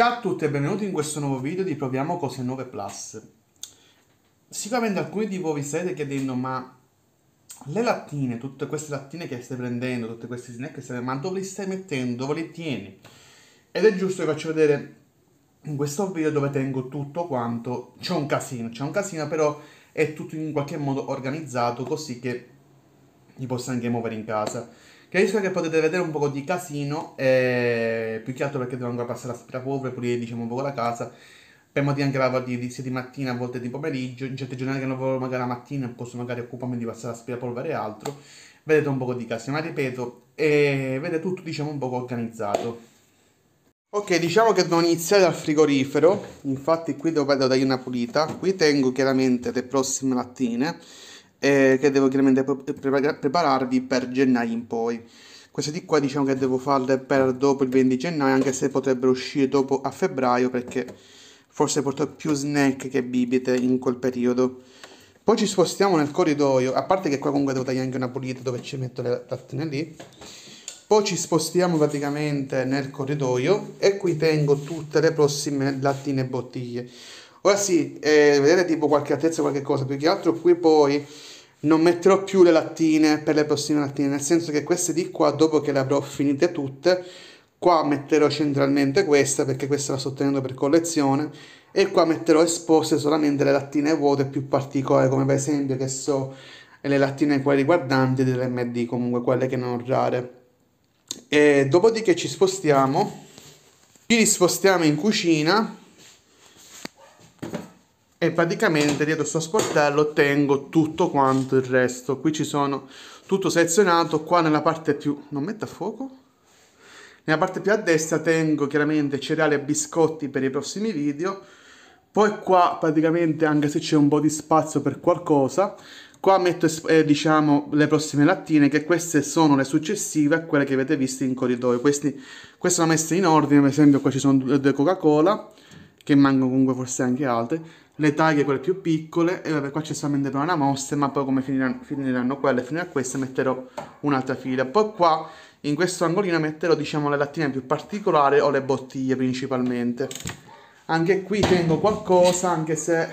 Ciao a tutti e benvenuti in questo nuovo video di Proviamo Cose Nuove Plus. Sicuramente alcuni di voi vi state chiedendo ma le lattine, tutte queste lattine che stai prendendo, tutti questi snack che stai prendendo, ma dove li stai mettendo, dove li tieni? Ed è giusto che faccio vedere in questo video dove tengo tutto quanto, c'è un casino, c'è un casino però è tutto in qualche modo organizzato così che li possa anche muovere in casa. Capisco che potete vedere un po' di casino, eh, più che altro perché devo ancora passare l'aspirapolvere, pulire diciamo un po' la casa. Per motivi anche lavoro di, di, sia di mattina, a volte di pomeriggio, in certi giornate che non lavoro magari la mattina posso magari occuparmi di passare l'aspirapolvere e altro. Vedete un po' di casino, ma ripeto, eh, vedete tutto diciamo un po' organizzato. Ok, diciamo che devo iniziare dal frigorifero, infatti qui devo dare una pulita, qui tengo chiaramente le prossime mattine, eh, che devo chiaramente prepararvi per gennaio in poi. Queste di qua diciamo che devo farle per dopo il 20 gennaio, anche se potrebbero uscire dopo a febbraio perché forse porto più snack che bibite in quel periodo. Poi ci spostiamo nel corridoio, a parte che qua comunque devo tagliare anche una pulita dove ci metto le lattine lì. Poi ci spostiamo praticamente nel corridoio e qui tengo tutte le prossime lattine e bottiglie. Ora sì, eh, vedete tipo qualche altezza, qualche cosa, più che altro qui poi non metterò più le lattine per le prossime lattine, nel senso che queste di qua, dopo che le avrò finite tutte, qua metterò centralmente questa perché questa la sto tenendo per collezione e qua metterò esposte solamente le lattine vuote più particolari, come per esempio che so le lattine qua riguardanti dell'MD, comunque quelle che non rare. E dopodiché ci spostiamo, ci spostiamo in cucina e praticamente dietro sto sportello tengo tutto quanto il resto qui ci sono tutto selezionato qua nella parte più non metto a fuoco nella parte più a destra tengo chiaramente cereali e biscotti per i prossimi video poi qua praticamente anche se c'è un po' di spazio per qualcosa qua metto eh, diciamo le prossime lattine che queste sono le successive a quelle che avete visto in corridoio Questi, queste sono messe in ordine per esempio qua ci sono due coca cola che mancano comunque forse anche altre, le taglie quelle più piccole e vabbè qua c'è solamente per una mossa ma poi come finiranno, finiranno quelle a queste metterò un'altra fila poi qua in questo angolino metterò diciamo le lattine più particolari o le bottiglie principalmente anche qui tengo qualcosa anche se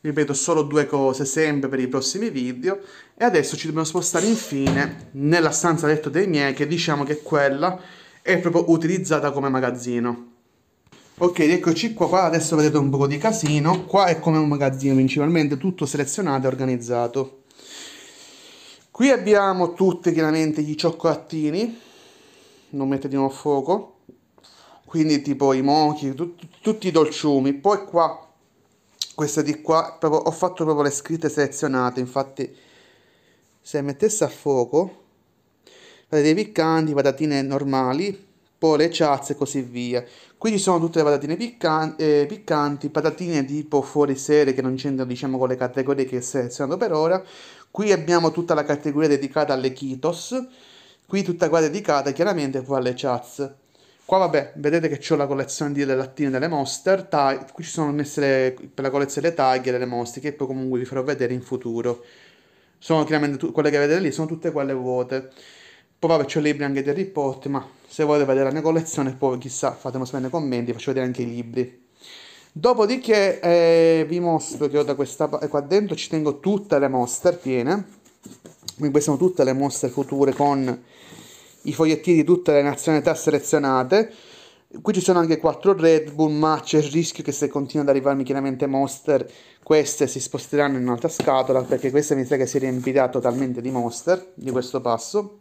ripeto solo due cose sempre per i prossimi video e adesso ci dobbiamo spostare infine nella stanza letto dei miei che diciamo che quella è proprio utilizzata come magazzino Ok, eccoci qua, qua adesso vedete un po' di casino, qua è come un magazzino principalmente, tutto selezionato e organizzato. Qui abbiamo tutti chiaramente gli cioccolattini, non mettete mettetelo a fuoco, quindi tipo i mochi, tutti i dolciumi, poi qua, questa di qua, proprio, ho fatto proprio le scritte selezionate, infatti se mettesse a fuoco, vedete i piccanti, patatine normali, poi le ciazze e così via. Qui ci sono tutte le patatine piccan- eh, piccanti, patatine tipo fuori serie che non c'entrano diciamo con le categorie che seleziono per ora. Qui abbiamo tutta la categoria dedicata alle Kitos, qui tutta qua dedicata chiaramente poi alle Chats. Qua vabbè, vedete che ho la collezione delle lattine delle Monster, ta- qui ci sono messe le, per la collezione le e le Monster che poi comunque vi farò vedere in futuro. Sono chiaramente tu- quelle che vedete lì, sono tutte quelle vuote poi vabbè ho libri anche di Harry Potter ma se volete vedere la mia collezione poi chissà fatemi sapere nei commenti faccio vedere anche i libri dopodiché eh, vi mostro che ho da questa parte qua dentro ci tengo tutte le monster piene quindi queste sono tutte le monster future con i fogliettini di tutte le nazionalità selezionate qui ci sono anche 4 Red Bull ma c'è il rischio che se continuano ad arrivarmi chiaramente monster queste si sposteranno in un'altra scatola perché questa mi sa che si riempirà totalmente di monster di questo passo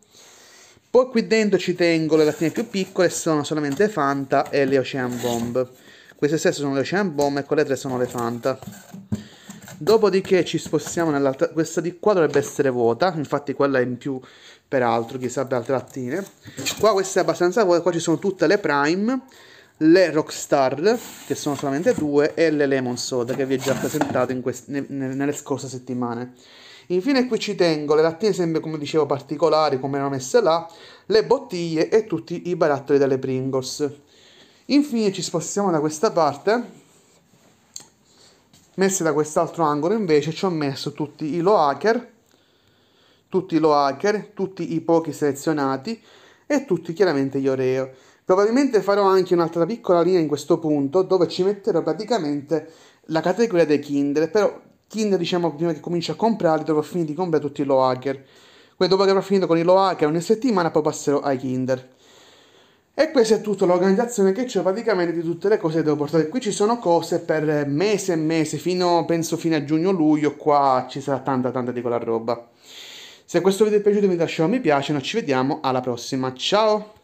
poi qui dentro ci tengo le lattine più piccole, sono solamente Fanta e le Ocean Bomb. Queste stesse sono le Ocean Bomb e quelle tre sono le Fanta. Dopodiché ci spostiamo nell'altra... Questa di qua dovrebbe essere vuota, infatti quella è in più peraltro, chissà per altre lattine. Qua questa è abbastanza vuota, qua ci sono tutte le Prime, le Rockstar, che sono solamente due, e le Lemon Soda, che vi ho già presentato quest... nelle scorse settimane. Infine qui ci tengo le lattine sempre come dicevo particolari come erano messe là, le bottiglie e tutti i barattoli delle Pringles. Infine ci spostiamo da questa parte Messi da quest'altro angolo invece ci ho messo tutti i low hacker, tutti i low hacker, tutti i pochi selezionati e tutti chiaramente gli oreo. Probabilmente farò anche un'altra piccola linea in questo punto dove ci metterò praticamente la categoria dei kinder, però Kinder diciamo prima che comincia a comprarli dovrà finire di comprare tutti i low hacker. Poi dopo che avrà finito con i low hacker ogni settimana poi passerò ai Kinder. E questa è tutta l'organizzazione che c'è praticamente di tutte le cose che devo portare. Qui ci sono cose per mese e mese, fino, penso fino a giugno-luglio, qua ci sarà tanta tanta di quella roba. Se questo video vi è piaciuto vi lascio un mi piace, noi ci vediamo alla prossima, ciao!